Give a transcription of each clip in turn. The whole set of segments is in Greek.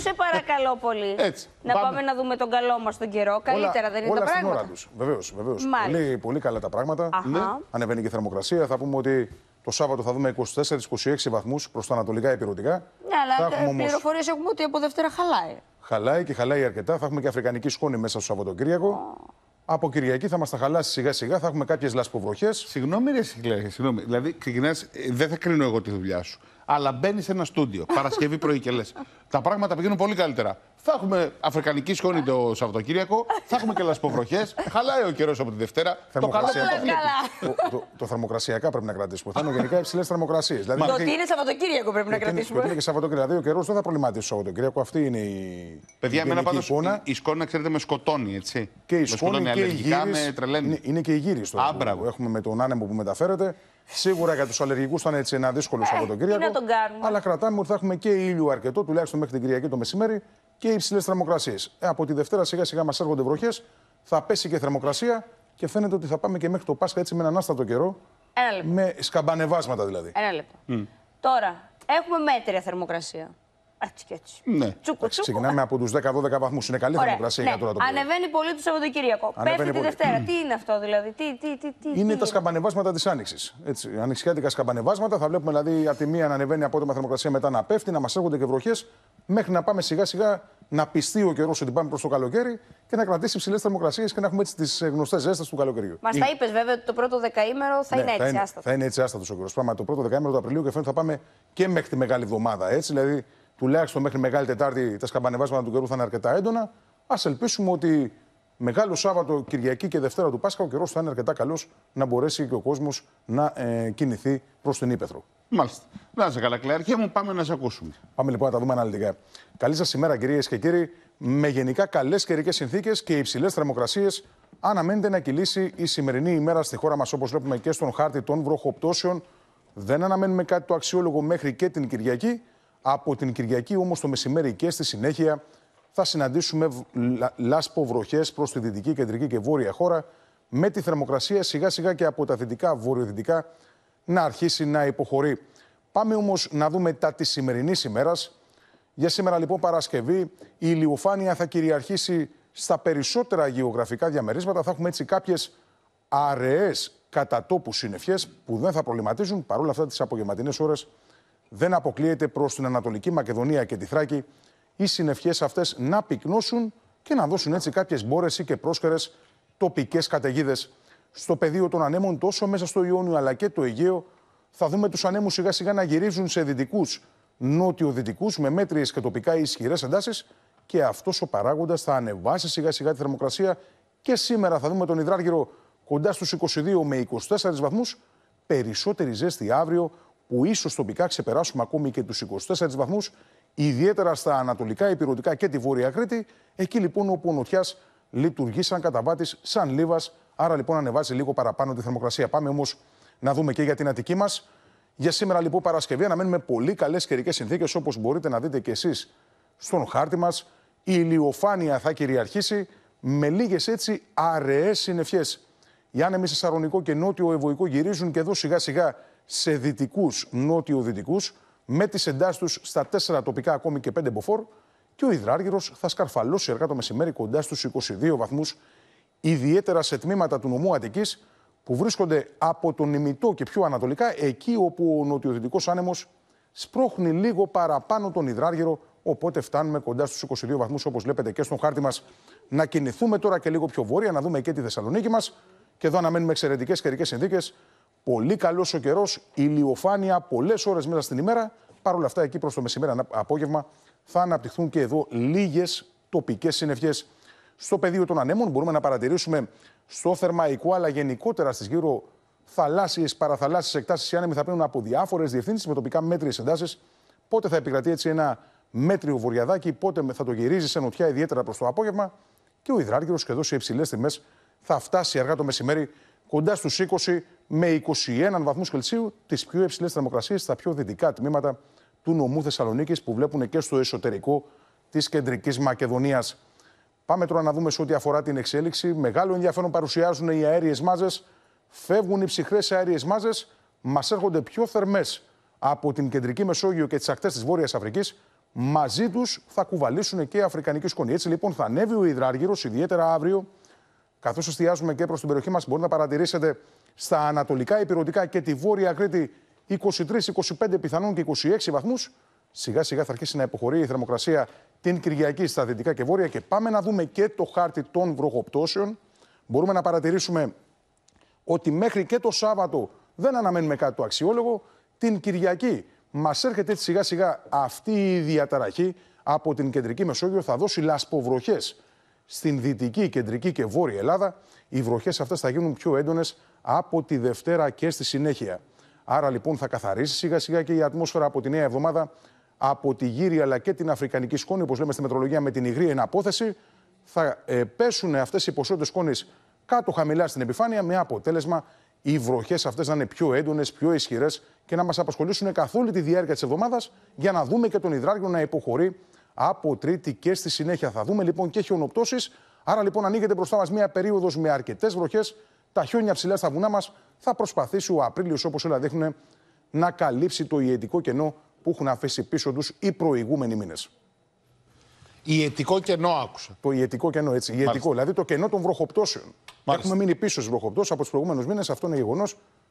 σε παρακαλώ πολύ. Ε, έτσι. Να πάμε. να δούμε τον καλό μας τον καιρό. Καλύτερα δεν είναι τα πράγματα. Όλα στην ώρα τους. Βεβαίως. Πολύ, πολύ καλά τα πράγματα. Ναι. Ανεβαίνει και η θερμοκρασία. Θα πούμε ότι το Σάββατο θα δούμε 24-26 βαθμούς προς τα ανατολικά επιρροτικά. Ναι, αλλά ε, έχουμε όμως... πληροφορίες έχουμε ότι από Δευτέρα χαλάει. Χαλάει και χαλάει αρκετά. Θα έχουμε και αφρικανική σκόνη μέσα στο Σαββατοκύριακο. Oh. Από Κυριακή θα μας τα χαλάσει σιγά σιγά, θα έχουμε κάποιες λασποβροχές. Συγγνώμη, ρε, συγγνώμη. Δηλαδή, ξεκινάς, ε, δεν θα κρίνω εγώ τη δουλειά σου αλλά μπαίνεις σε ένα στούντιο. Παρασκευή πρωί και λες. Τα πράγματα πηγαίνουν πολύ καλύτερα. Θα έχουμε Αφρικανική σκόνη το Σαββατοκύριακο, θα έχουμε και λασποβροχές. Χαλάει ο καιρός από τη Δευτέρα. Το καλό το, το, το, θερμοκρασιακά πρέπει να κρατήσουμε. Θα είναι γενικά υψηλές θερμοκρασίες. Δηλαδή, το ότι είναι Σαββατοκύριακο πρέπει να κρατήσουμε. Είναι και Σαββατοκύριακο. Δηλαδή ο καιρό δεν θα προβληματίσει το Σαββατοκύριακο. Αυτή είναι η. Παιδιά, εμένα πάντω η σκόνη, ξέρετε, με σκοτώνει. Έτσι. Και η σκόνη με Είναι και η γύρι στο Έχουμε με τον άνεμο που μεταφέρεται. Σίγουρα για τους αλλεργικούς ήταν έτσι ένα δύσκολο ε, Σαββατοκύριακο. Τι να τον κάνουμε. Αλλά κρατάμε ότι θα έχουμε και ήλιο αρκετό, τουλάχιστον μέχρι την Κυριακή το μεσημέρι και υψηλές θερμοκρασίες. Ε, από τη Δευτέρα σιγά σιγά μας έρχονται βροχές, θα πέσει και θερμοκρασία και φαίνεται ότι θα πάμε και μέχρι το Πάσχα έτσι με έναν άστατο καιρό. Ένα λεπτό. Με σκαμπανεβάσματα δηλαδή. Ένα λεπτό. Τώρα, έχουμε μέτρια θερμοκρασία. Έτσι Ναι. Ξεκινάμε από τους 10-12 βαθμούς. Είναι καλή θερμοκρασία ναι. για τώρα το πρωί. Ανεβαίνει πολύ το Σαββατοκύριακο. Πέφτει τη Δευτέρα. τι είναι αυτό δηλαδή. Τι, τι, τι, τι, είναι τα σκαμπανεβάσματα της Άνοιξης. Ανοιξιάτικα σκαμπανεβάσματα. Θα βλέπουμε δηλαδή από τη μία να ανεβαίνει απότομα θερμοκρασία, μετά να πέφτει, να μας έρχονται και βροχές. Μέχρι να πάμε σιγά σιγά να πιστεί ο καιρός ότι πάμε προς το καλοκαίρι και να κρατήσει υψηλές θερμοκρασίες και να έχουμε έτσι τις ε, γνωστές ζέστα του καλοκαιριού. Μας τα είπες βέβαια ότι το πρώτο δεκαήμερο θα ναι, είναι έτσι άστατο. Θα είναι, θα είναι έτσι άστατος ο καιρός. Πάμε το πρώτο δεκαήμερο του Απριλίου και φαίνεται θα πάμε και μέχρι τη μεγάλη εβδομάδα έτσι. Δηλαδή τουλάχιστον μέχρι Μεγάλη Τετάρτη τα σκαμπανεβάσματα του καιρού θα είναι αρκετά έντονα. Ας ελπίσουμε ότι Μεγάλο Σάββατο, Κυριακή και Δευτέρα του Πάσχα, ο καιρός θα είναι αρκετά καλός να μπορέσει και ο κόσμος να ε, κινηθεί προς την Ήπεθρο. Μάλιστα. Να σε καλά, Κλεαρχία μου, πάμε να σε ακούσουμε. Πάμε λοιπόν να τα δούμε αναλυτικά. Καλή σας ημέρα, κυρίες και κύριοι. Με γενικά καλές καιρικές συνθήκες και υψηλές θερμοκρασίες, αναμένεται να κυλήσει η σημερινή ημέρα στη χώρα μας, όπως βλέπουμε και στον χάρτη των βροχοπτώσεων. Δεν αναμένουμε κάτι το αξιόλογο μέχρι και την Κυριακή. Από την Κυριακή όμως το μεσημέρι και στη συνέχεια θα συναντήσουμε λάσπο βροχές προς τη δυτική, κεντρική και βόρεια χώρα, με τη θερμοκρασία σιγά σιγά και από τα δυτικά, βορειοδυτικά να αρχίσει να υποχωρεί. Πάμε όμως να δούμε τα της σημερινής ημέρας. Για σήμερα λοιπόν Παρασκευή η ηλιοφάνεια θα κυριαρχήσει στα περισσότερα γεωγραφικά διαμερίσματα. Θα έχουμε έτσι κάποιες αραιές κατά τόπους συννεφιές που δεν θα προβληματίζουν παρόλα αυτά τις απογευματινές ώρες δεν αποκλείεται προς την Ανατολική Μακεδονία και τη Θράκη οι συνευχές αυτές να πυκνώσουν και να δώσουν έτσι κάποιες μπόρες ή και πρόσχερε τοπικές καταιγίδες. Στο πεδίο των ανέμων, τόσο μέσα στο Ιόνιο αλλά και το Αιγαίο, θα δούμε τους ανέμους σιγά σιγά να γυρίζουν σε δυτικούς, νότιο-δυτικού, με μέτριες και τοπικά ισχυρές εντάσεις και αυτός ο παράγοντας θα ανεβάσει σιγά σιγά τη θερμοκρασία και σήμερα θα δούμε τον υδράργυρο κοντά στους 22 με 24 βαθμούς, περισσότερη ζέστη αύριο που ίσως τοπικά ξεπεράσουμε ακόμη και τους 24 βαθμούς, ιδιαίτερα στα ανατολικά, υπηρετικά και τη Βόρεια Κρήτη. Εκεί λοιπόν όπου ο νοτιάς λειτουργεί σαν καταβάτης, σαν λίβας. Άρα λοιπόν ανεβάζει λίγο παραπάνω τη θερμοκρασία. Πάμε όμως να δούμε και για την Αττική μας. Για σήμερα λοιπόν Παρασκευή αναμένουμε πολύ καλές καιρικές συνθήκες όπως μπορείτε να δείτε και εσείς στον χάρτη μας. Η ηλιοφάνεια θα κυριαρχήσει με λίγες έτσι αραιές συννεφιές. Οι άνεμοι σε Σαρονικό και Νότιο Ευωικό γυρίζουν και εδώ σιγά σιγά σε δυτικούς, νότιο-δυτικού, με τις εντάσεις τους στα τέσσερα τοπικά ακόμη και πέντε μποφόρ. Και ο υδράργυρος θα σκαρφαλώσει αργά το μεσημέρι κοντά στους 22 βαθμούς, ιδιαίτερα σε τμήματα του νομού Αττικής που βρίσκονται από τον ημιτό και πιο ανατολικά, εκεί όπου ο νοτιοδυτικός άνεμος σπρώχνει λίγο παραπάνω τον υδράργυρο. Οπότε φτάνουμε κοντά στους 22 βαθμούς, όπως βλέπετε και στον χάρτη μας. Να κινηθούμε τώρα και λίγο πιο βόρεια, να δούμε και τη Θεσσαλονίκη μας. Και εδώ αναμένουμε εξαιρετικές καιρικές συνθήκες. Πολύ καλός ο καιρός, ηλιοφάνεια πολλές ώρες μέσα στην ημέρα. Παρ' όλα αυτά, εκεί προς το μεσημέρι απόγευμα θα αναπτυχθούν και εδώ λίγες τοπικές συννεφιέ. Στο πεδίο των ανέμων μπορούμε να παρατηρήσουμε στο θερμαϊκό αλλά γενικότερα στις γύρω θαλάσσιες, παραθαλάσσιες εκτάσεις. Οι άνεμοι θα παίρνουν από διάφορες διευθύνσεις με τοπικά μέτριε εντάσεις. Πότε θα επικρατεί έτσι ένα μέτριο βορειαδάκι, πότε θα το γυρίζει σε νοτιά, ιδιαίτερα προς το απόγευμα. Και ο υδράργυρος και εδώ σε υψηλές τιμές θα φτάσει αργά το μεσημέρι κοντά στους 20 με 21 βαθμούς Κελσίου, τις πιο υψηλές θερμοκρασίες στα πιο δυτικά τμήματα του νομού Θεσσαλονίκης που βλέπουν και στο εσωτερικό της κεντρικής Μακεδονίας. Πάμε τώρα να δούμε σε ό,τι αφορά την εξέλιξη. Μεγάλο ενδιαφέρον παρουσιάζουν οι αέριες μάζες. Φεύγουν οι ψυχρές αέριες μάζες, μας έρχονται πιο θερμές από την κεντρική Μεσόγειο και τις ακτές της Βόρειας Αφρικής. Μαζί τους θα κουβαλήσουν και οι αφρικανικοί Έτσι λοιπόν θα ανέβει ο υδράργυρος, ιδιαίτερα αύριο, Καθώς εστιάζουμε και προς την περιοχή μας, μπορείτε να παρατηρήσετε στα ανατολικά υπηρετικά και τη βόρεια Κρήτη 23-25 πιθανόν και 26 βαθμούς. Σιγά σιγά θα αρχίσει να υποχωρεί η θερμοκρασία την Κυριακή στα δυτικά και βόρεια και πάμε να δούμε και το χάρτη των βροχοπτώσεων. Μπορούμε να παρατηρήσουμε ότι μέχρι και το Σάββατο δεν αναμένουμε κάτι το αξιόλογο. Την Κυριακή μας έρχεται σιγά σιγά αυτή η διαταραχή από την κεντρική Μεσόγειο. Θα δώσει λασποβροχές στην δυτική, κεντρική και βόρεια Ελλάδα, οι βροχές αυτές θα γίνουν πιο έντονες από τη Δευτέρα και στη συνέχεια. Άρα λοιπόν θα καθαρίσει σιγά σιγά και η ατμόσφαιρα από τη νέα εβδομάδα από τη γύρια αλλά και την αφρικανική σκόνη, όπως λέμε στη μετρολογία, με την υγρή εναπόθεση. Θα ε, πέσουν αυτές οι ποσότητες σκόνης κάτω χαμηλά στην επιφάνεια, με αποτέλεσμα οι βροχές αυτές να είναι πιο έντονες, πιο ισχυρές και να μας απασχολήσουν καθ' όλη τη διάρκεια της εβδομάδας για να δούμε και τον υδράργυρο να υποχωρεί από Τρίτη και στη συνέχεια. Θα δούμε λοιπόν και χιονοπτώσεις. Άρα λοιπόν ανοίγεται μπροστά μας μια περίοδος με αρκετές βροχές. Τα χιόνια ψηλά στα βουνά μας θα προσπαθήσει ο Απρίλιος, όπως όλα δείχνουν, να καλύψει το ιετικό κενό που έχουν αφήσει πίσω τους οι προηγούμενοι μήνες. Ιετικό κενό, άκουσα. Το ιετικό κενό, έτσι. Ιετικό, δηλαδή το κενό των βροχοπτώσεων. Μάλιστα. Έχουμε μείνει πίσω στις βροχοπτώσεις από τους προηγούμενους μήνες. Αυτό είναι γεγονός.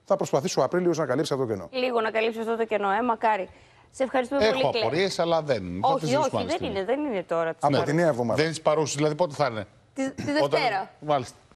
Θα προσπαθήσει ο Απρίλιος να καλύψει αυτό το κενό. Λίγο να καλύψει αυτό το κενό, ε, μακάρι. Σε ευχαριστούμε Έχω πολύ. Έχω απορίες, αλλά δεν. Όχι, όχι, όχι δεν είναι, δεν είναι τώρα. Από την νέα εβδομάδα. Δεν είναι παρούση, δηλαδή πότε θα είναι. Τη, τη Δευτέρα. Μάλιστα.